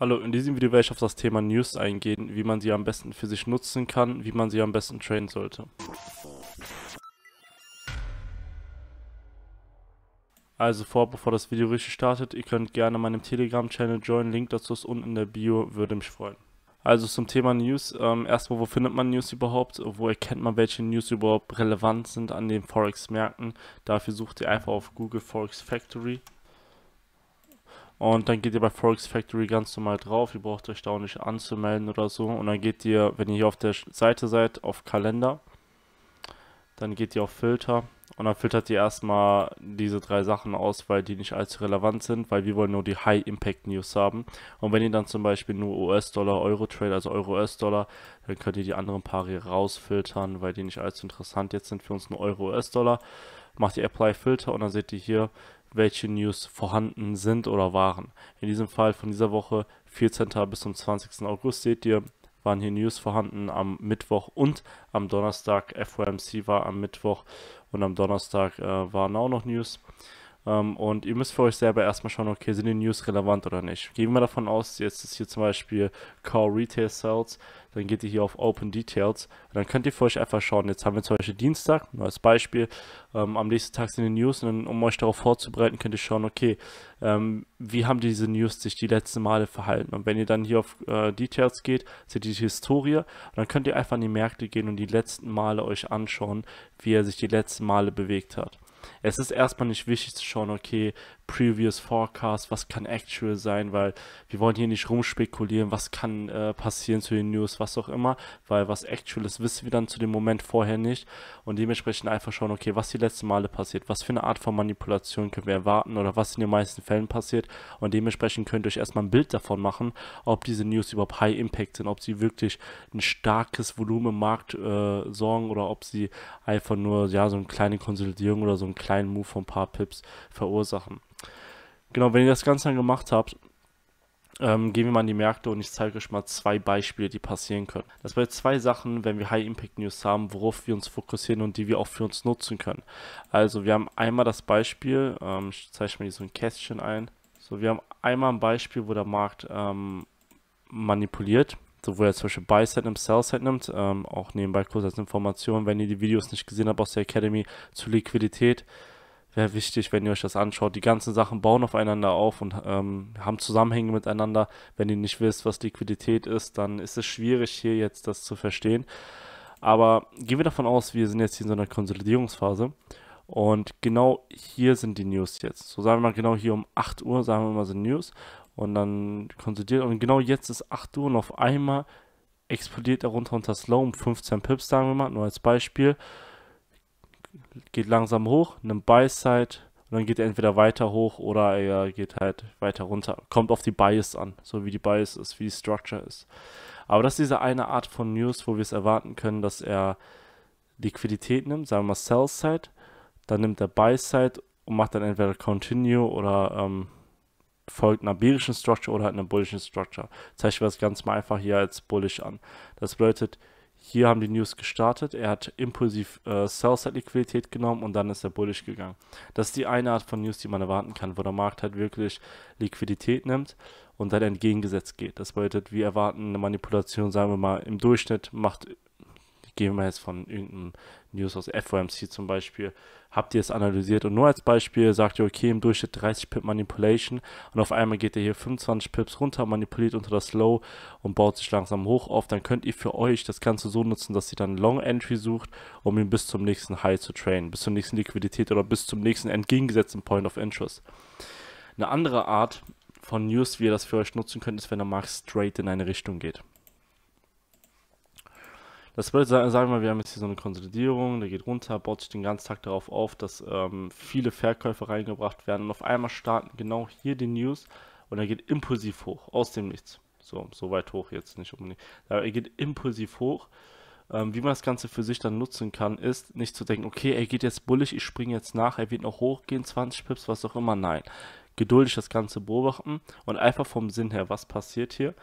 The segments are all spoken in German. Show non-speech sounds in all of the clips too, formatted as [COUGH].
Hallo, in diesem Video werde ich auf das Thema News eingehen, wie man sie am besten für sich nutzen kann, wie man sie am besten trainen sollte. Also vor, bevor das Video richtig startet, ihr könnt gerne meinem Telegram-Channel joinen, Link dazu ist unten in der Bio, würde mich freuen. Also zum Thema News, ähm, erstmal wo findet man News überhaupt, wo erkennt man welche News überhaupt relevant sind an den Forex-Märkten, dafür sucht ihr einfach auf Google Forex Factory und dann geht ihr bei Forex Factory ganz normal drauf. Ihr braucht euch da auch nicht anzumelden oder so. Und dann geht ihr, wenn ihr hier auf der Seite seid, auf Kalender. Dann geht ihr auf Filter. Und dann filtert ihr erstmal diese drei Sachen aus, weil die nicht allzu relevant sind, weil wir wollen nur die High-Impact-News haben. Und wenn ihr dann zum Beispiel nur US-Dollar, Euro-Trade, also Euro-US-Dollar, dann könnt ihr die anderen Paare rausfiltern, weil die nicht allzu interessant jetzt sind für uns nur Euro-US-Dollar. Macht ihr Apply-Filter und dann seht ihr hier, welche News vorhanden sind oder waren. In diesem Fall von dieser Woche, 14. bis zum 20. August, seht ihr, waren hier News vorhanden am Mittwoch und am Donnerstag. FOMC war am Mittwoch und am Donnerstag äh, waren auch noch News. Ähm, und ihr müsst für euch selber erstmal schauen, okay, sind die News relevant oder nicht. Gehen wir davon aus, jetzt ist hier zum Beispiel Core Retail Sales, dann geht ihr hier auf Open Details und dann könnt ihr für euch einfach schauen. Jetzt haben wir zum Beispiel Dienstag, nur als Beispiel, ähm, am nächsten Tag sind die News und dann, um euch darauf vorzubereiten, könnt ihr schauen, okay, ähm, wie haben diese News sich die letzten Male verhalten. Und wenn ihr dann hier auf äh, Details geht, seht ihr die Historie dann könnt ihr einfach an die Märkte gehen und die letzten Male euch anschauen, wie er sich die letzten Male bewegt hat. Es ist erstmal nicht wichtig zu schauen, okay, Previous Forecast, was kann Actual sein, weil wir wollen hier nicht rumspekulieren, was kann äh, passieren zu den News, was auch immer, weil was Actual ist, wissen wir dann zu dem Moment vorher nicht und dementsprechend einfach schauen, okay, was die letzten Male passiert, was für eine Art von Manipulation können wir erwarten oder was in den meisten Fällen passiert und dementsprechend könnt ihr euch erstmal ein Bild davon machen, ob diese News überhaupt High Impact sind, ob sie wirklich ein starkes Volumen im Markt äh, sorgen oder ob sie einfach nur ja so eine kleine Konsolidierung oder so einen kleinen Move von ein paar Pips verursachen. Genau, wenn ihr das Ganze dann gemacht habt, ähm, gehen wir mal in die Märkte und ich zeige euch mal zwei Beispiele, die passieren können. Das wäre zwei Sachen, wenn wir High-Impact-News haben, worauf wir uns fokussieren und die wir auch für uns nutzen können. Also wir haben einmal das Beispiel, ähm, ich zeige mir hier so ein Kästchen ein. So, wir haben einmal ein Beispiel, wo der Markt ähm, manipuliert, so wo er zum Beispiel Buy-Side nimmt, Sell-Side nimmt, ähm, auch nebenbei kurz als Information, wenn ihr die Videos nicht gesehen habt aus der Academy zur Liquidität, sehr wichtig, wenn ihr euch das anschaut. Die ganzen Sachen bauen aufeinander auf und ähm, haben Zusammenhänge miteinander. Wenn ihr nicht wisst, was Liquidität ist, dann ist es schwierig, hier jetzt das zu verstehen. Aber gehen wir davon aus, wir sind jetzt hier in so einer Konsolidierungsphase. Und genau hier sind die News jetzt. So sagen wir mal genau hier um 8 Uhr, sagen wir mal sind so News. Und dann konsolidiert. Und genau jetzt ist 8 Uhr und auf einmal explodiert er runter unter Slow um 15 Pips, sagen wir mal, nur als Beispiel geht langsam hoch, nimmt Buy-Side und dann geht er entweder weiter hoch oder er geht halt weiter runter. Kommt auf die Bias an, so wie die Bias ist, wie die Structure ist. Aber das ist diese eine Art von News, wo wir es erwarten können, dass er Liquidität nimmt, sagen wir mal Sell-Side, dann nimmt er Buy-Side und macht dann entweder Continue oder ähm, folgt einer bärischen Structure oder halt einer bullischen Structure. Zeichnen wir das ganz mal einfach hier als bullish an. Das bedeutet, hier haben die News gestartet. Er hat impulsiv äh, Sell-Side-Liquidität genommen und dann ist er bullish gegangen. Das ist die eine Art von News, die man erwarten kann, wo der Markt halt wirklich Liquidität nimmt und dann entgegengesetzt geht. Das bedeutet, wir erwarten eine Manipulation, sagen wir mal, im Durchschnitt macht gehen wir jetzt von irgendeinem News aus FOMC zum Beispiel, habt ihr es analysiert und nur als Beispiel sagt ihr, okay, im Durchschnitt 30 Pip Manipulation und auf einmal geht ihr hier 25 Pips runter, manipuliert unter das Low und baut sich langsam hoch auf, dann könnt ihr für euch das Ganze so nutzen, dass ihr dann Long Entry sucht, um ihn bis zum nächsten High zu trainen, bis zur nächsten Liquidität oder bis zum nächsten entgegengesetzten Point of Interest. Eine andere Art von News, wie ihr das für euch nutzen könnt, ist, wenn der Markt straight in eine Richtung geht. Das bedeutet, sagen wir mal, wir haben jetzt hier so eine Konsolidierung, der geht runter, baut sich den ganzen Tag darauf auf, dass ähm, viele Verkäufe reingebracht werden und auf einmal starten genau hier die News und er geht impulsiv hoch, aus dem Nichts. So, so weit hoch jetzt nicht unbedingt. Aber er geht impulsiv hoch. Ähm, wie man das Ganze für sich dann nutzen kann, ist nicht zu denken, okay, er geht jetzt bullig, ich springe jetzt nach, er wird noch hochgehen, 20 Pips, was auch immer. Nein. Geduldig das Ganze beobachten und einfach vom Sinn her, was passiert hier?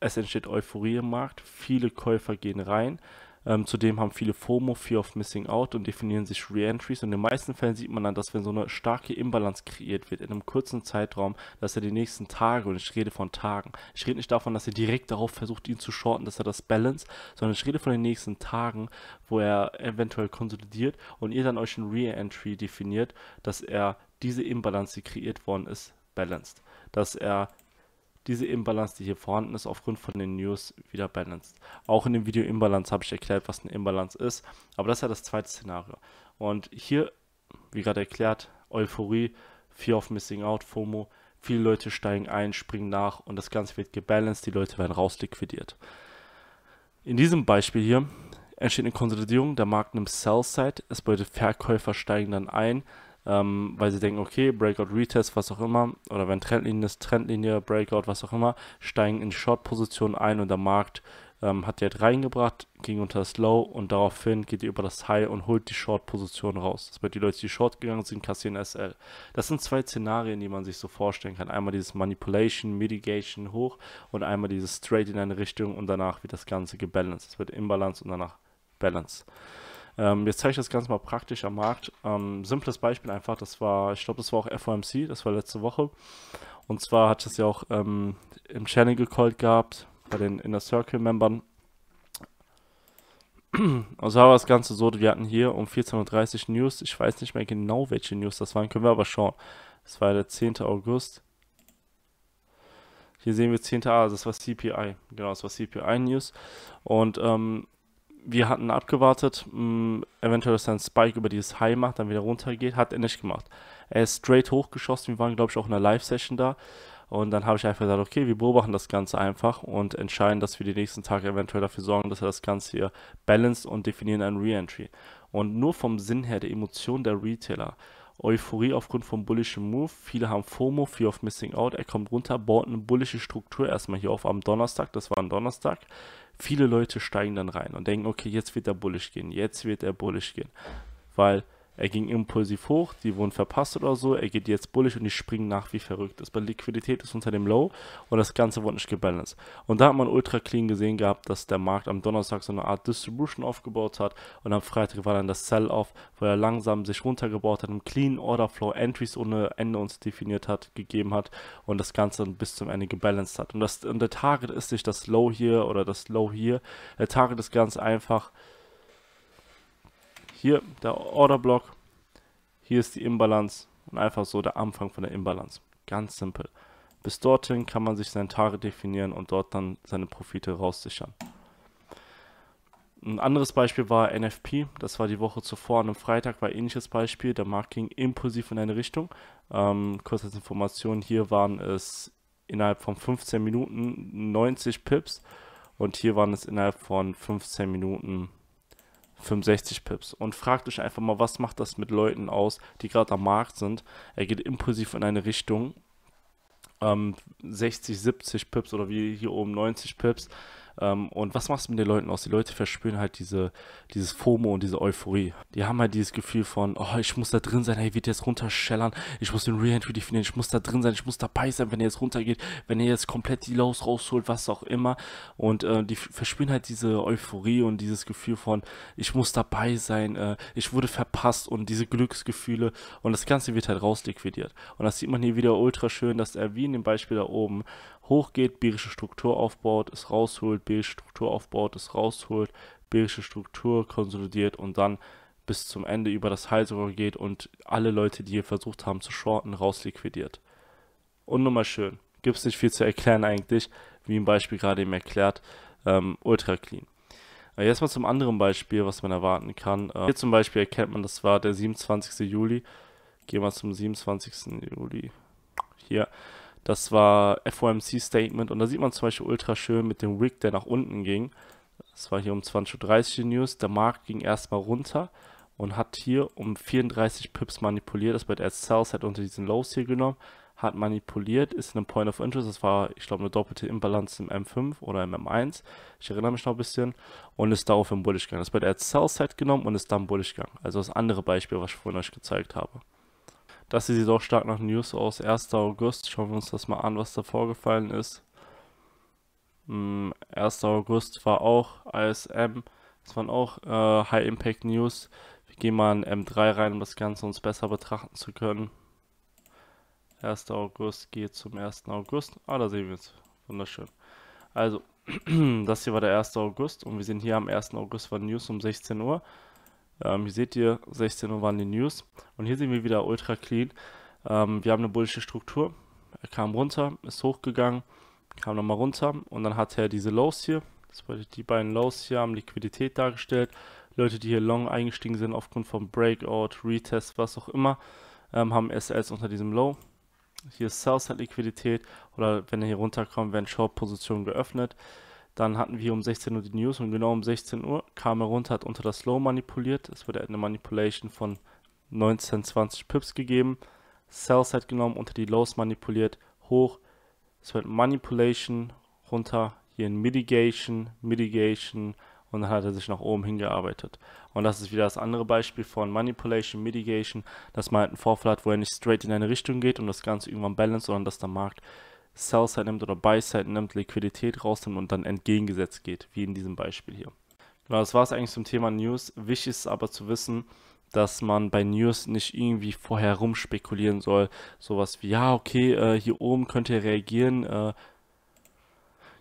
es entsteht Euphorie im Markt, viele Käufer gehen rein. Ähm, zudem haben viele FOMO, Fear of Missing Out und definieren sich Reentries. Und in den meisten Fällen sieht man dann, dass wenn so eine starke Imbalance kreiert wird in einem kurzen Zeitraum, dass er die nächsten Tage, und ich rede von Tagen, ich rede nicht davon, dass er direkt darauf versucht, ihn zu shorten, dass er das balance, sondern ich rede von den nächsten Tagen, wo er eventuell konsolidiert und ihr dann euch ein Reentry definiert, dass er diese Imbalance, die kreiert worden ist, balanced. Dass er diese Imbalance, die hier vorhanden ist, aufgrund von den News wieder balanced. Auch in dem Video Imbalance habe ich erklärt, was eine Imbalance ist, aber das ist ja das zweite Szenario. Und hier, wie gerade erklärt, Euphorie, Fear of Missing Out, FOMO, viele Leute steigen ein, springen nach und das Ganze wird gebalanced, die Leute werden rausliquidiert. In diesem Beispiel hier entsteht eine Konsolidierung, der Markt nimmt Sell-Side, es bedeutet Verkäufer steigen dann ein, ähm, weil sie denken, okay, Breakout, Retest, was auch immer, oder wenn Trendlinie ist, Trendlinie, Breakout, was auch immer, steigen in Short-Position ein und der Markt ähm, hat die halt reingebracht, ging unter das Low und daraufhin geht ihr über das High und holt die Short-Position raus. Das wird die Leute, die Short gegangen sind, kassieren SL. Das sind zwei Szenarien, die man sich so vorstellen kann. Einmal dieses Manipulation, Mitigation hoch und einmal dieses Straight in eine Richtung und danach wird das Ganze gebalanced. Es wird Imbalance und danach Balance. Ähm, jetzt zeige ich das Ganze mal praktisch am Markt. Ähm, simples Beispiel einfach, das war, ich glaube, das war auch FOMC, das war letzte Woche. Und zwar hat es ja auch ähm, im Channel gecallt gehabt, bei den Inner Circle-Membern. Also [CLEARS THROAT] war das Ganze so, wir hatten hier um 14.30 Uhr News. Ich weiß nicht mehr genau, welche News das waren, können wir aber schauen. Das war der 10. August. Hier sehen wir 10. A, also das war CPI. Genau, das war CPI News. Und ähm, wir hatten abgewartet, mh, mm, eventuell, dass dann Spike über dieses High macht, dann wieder runtergeht. Hat er nicht gemacht. Er ist straight hochgeschossen. Wir waren, glaube ich, auch in einer Live-Session da. Und dann habe ich einfach gesagt, okay, wir beobachten das Ganze einfach und entscheiden, dass wir die nächsten Tage eventuell dafür sorgen, dass er das Ganze hier balanced und definieren ein Re-Entry. Und nur vom Sinn her, der Emotion der Retailer, Euphorie aufgrund vom bullischen Move. Viele haben FOMO, Fear of Missing Out. Er kommt runter, baut eine bullische Struktur erstmal hier auf am Donnerstag. Das war ein Donnerstag. Viele Leute steigen dann rein und denken, okay, jetzt wird er bullisch gehen, jetzt wird er bullisch gehen, weil er ging impulsiv hoch, die wurden verpasst oder so, er geht jetzt bullig und die springen nach wie verrückt. Das bei Liquidität ist unter dem Low und das Ganze wurde nicht gebalanced. Und da hat man ultra clean gesehen gehabt, dass der Markt am Donnerstag so eine Art Distribution aufgebaut hat und am Freitag war dann das Sell-Off, wo er langsam sich runtergebaut hat, einen clean Order Flow, Entries ohne Ende uns definiert hat, gegeben hat und das Ganze dann bis zum Ende gebalanced hat. Und, das, und der Target ist nicht das Low hier oder das Low hier, der Target ist ganz einfach hier der Orderblock, hier ist die Imbalance und einfach so der Anfang von der Imbalance. Ganz simpel. Bis dorthin kann man sich sein Target definieren und dort dann seine Profite raussichern. Ein anderes Beispiel war NFP, das war die Woche zuvor. An einem Freitag war ein ähnliches Beispiel. Der Markt ging impulsiv in eine Richtung. Ähm, kurz als Information: Hier waren es innerhalb von 15 Minuten 90 Pips und hier waren es innerhalb von 15 Minuten 65 Pips und fragt euch einfach mal, was macht das mit Leuten aus, die gerade am Markt sind. Er geht impulsiv in eine Richtung, ähm, 60, 70 Pips oder wie hier oben 90 Pips. Ähm, und was machst du mit den Leuten aus? Die Leute verspüren halt diese, dieses FOMO und diese Euphorie. Die haben halt dieses Gefühl von, oh, ich muss da drin sein, hey, wird jetzt runterschellern, ich muss den Reentry definieren, ich muss da drin sein, ich muss dabei sein, wenn er jetzt runtergeht, wenn er jetzt komplett die Lows rausholt, was auch immer. Und äh, die verspüren halt diese Euphorie und dieses Gefühl von, ich muss dabei sein, äh, ich wurde verpasst und diese Glücksgefühle und das Ganze wird halt rausliquidiert. Und das sieht man hier wieder ultra schön, dass er wie in dem Beispiel da oben hochgeht, bärische Struktur aufbaut, es rausholt, bärische Struktur aufbaut, es rausholt, bärische Struktur konsolidiert und dann bis zum Ende über das Halsrohr geht und alle Leute, die hier versucht haben zu shorten, rausliquidiert. Und nochmal schön, gibt es nicht viel zu erklären eigentlich, wie im Beispiel gerade eben erklärt, ähm, ultra clean. Äh, jetzt mal zum anderen Beispiel, was man erwarten kann. Äh, hier zum Beispiel erkennt man, das war der 27. Juli. Gehen wir zum 27. Juli. Hier. Das war FOMC Statement und da sieht man zum Beispiel ultra schön mit dem Wick, der nach unten ging. Das war hier um 20.30 Uhr die News. Der Markt ging erstmal runter und hat hier um 34 Pips manipuliert. Das wird der Sales hat unter diesen Lows hier genommen, hat manipuliert, ist in einem Point of Interest. Das war, ich glaube, eine doppelte Imbalance im M5 oder im M1. Ich erinnere mich noch ein bisschen. Und ist darauf im Bullish gegangen. Das wird der Sales Side genommen und ist dann Bullish gegangen. Also das andere Beispiel, was ich vorhin euch gezeigt habe. Das sieht jedoch stark nach News aus. 1. August, schauen wir uns das mal an, was da vorgefallen ist. 1. Hm, August war auch ISM, das waren auch äh, High Impact News. Wir gehen mal in M3 rein, um das Ganze uns besser betrachten zu können. 1. August geht zum 1. August. Ah, da sehen wir es. Wunderschön. Also, [CLEARS THROAT] das hier war der 1. August und wir sehen hier am 1. August war News um 16 Uhr. Ähm, hier seht ihr, 16 Uhr waren die News. Und hier sehen wir wieder ultra clean. Ähm, wir haben eine bullische Struktur. Er kam runter, ist hochgegangen, kam nochmal runter und dann hat er diese Lows hier. Das bedeutet, die beiden Lows hier haben Liquidität dargestellt. Leute, die hier long eingestiegen sind aufgrund von Breakout, Retest, was auch immer, ähm, haben SLs unter diesem Low. Hier ist Southside Liquidität oder wenn er hier runterkommt, werden Short-Positionen geöffnet. Dann hatten wir um 16 Uhr die News und genau um 16 Uhr kam er runter, hat unter das Low manipuliert. Es wurde eine Manipulation von 19, 20 Pips gegeben. Sell-Side genommen, unter die Lows manipuliert, hoch. Es wird Manipulation runter, hier in Mitigation, Mitigation und dann hat er sich nach oben hingearbeitet. Und das ist wieder das andere Beispiel von Manipulation, Mitigation, dass man halt einen Vorfall hat, wo er nicht straight in eine Richtung geht und das Ganze irgendwann balanced, sondern dass der Markt Sell-Side nimmt oder Buy-Side nimmt, Liquidität rausnimmt und dann entgegengesetzt geht, wie in diesem Beispiel hier. Genau, das war es eigentlich zum Thema News. Wichtig ist aber zu wissen, dass man bei News nicht irgendwie vorher rumspekulieren soll. Sowas wie, ja, okay, äh, hier oben könnt ihr reagieren, äh,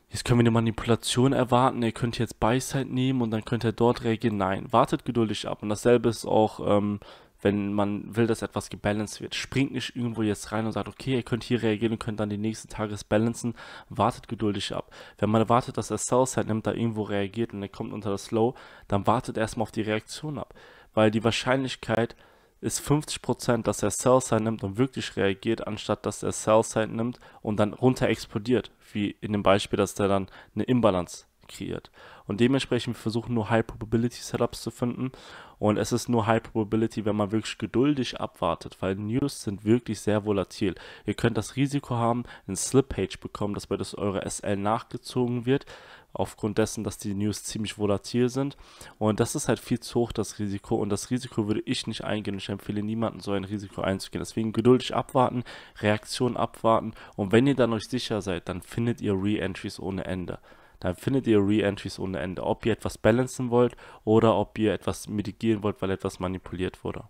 jetzt können wir eine Manipulation erwarten, ihr könnt jetzt Buy-Side nehmen und dann könnt ihr dort reagieren. Nein, wartet geduldig ab. Und dasselbe ist auch ähm, wenn man will, dass etwas gebalanced wird. Springt nicht irgendwo jetzt rein und sagt, okay, ihr könnt hier reagieren und könnt dann die nächsten Tages balancen, wartet geduldig ab. Wenn man wartet, dass der Southside halt nimmt, da irgendwo reagiert und er kommt unter das Low, dann wartet erstmal auf die Reaktion ab. Weil die Wahrscheinlichkeit ist 50%, dass der Southside halt nimmt und wirklich reagiert, anstatt dass der Southside halt nimmt und dann runter explodiert. Wie in dem Beispiel, dass der dann eine Imbalance kreiert. Und dementsprechend versuchen nur High Probability Setups zu finden. Und es ist nur High Probability, wenn man wirklich geduldig abwartet, weil News sind wirklich sehr volatil. Ihr könnt das Risiko haben, ein Slip Page bekommen, dass bei das eure SL nachgezogen wird, aufgrund dessen, dass die News ziemlich volatil sind. Und das ist halt viel zu hoch, das Risiko. Und das Risiko würde ich nicht eingehen. Ich empfehle niemandem, so ein Risiko einzugehen. Deswegen geduldig abwarten, Reaktionen abwarten. Und wenn ihr dann euch sicher seid, dann findet ihr Re-Entries ohne Ende dann findet ihr Re-Entries ohne Ende. Ob ihr etwas balancen wollt oder ob ihr etwas mitigieren wollt, weil etwas manipuliert wurde.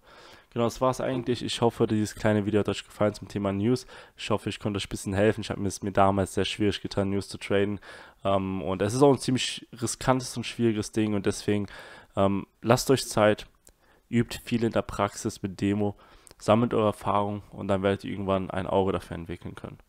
Genau, das war es eigentlich. Ich hoffe, dieses kleine Video hat euch gefallen zum Thema News. Ich hoffe, ich konnte euch ein bisschen helfen. Ich habe es mir damals sehr schwierig getan, News zu traden. Ähm, und es ist auch ein ziemlich riskantes und schwieriges Ding und deswegen ähm, lasst euch Zeit, übt viel in der Praxis mit Demo, sammelt eure Erfahrung und dann werdet ihr irgendwann ein Auge dafür entwickeln können.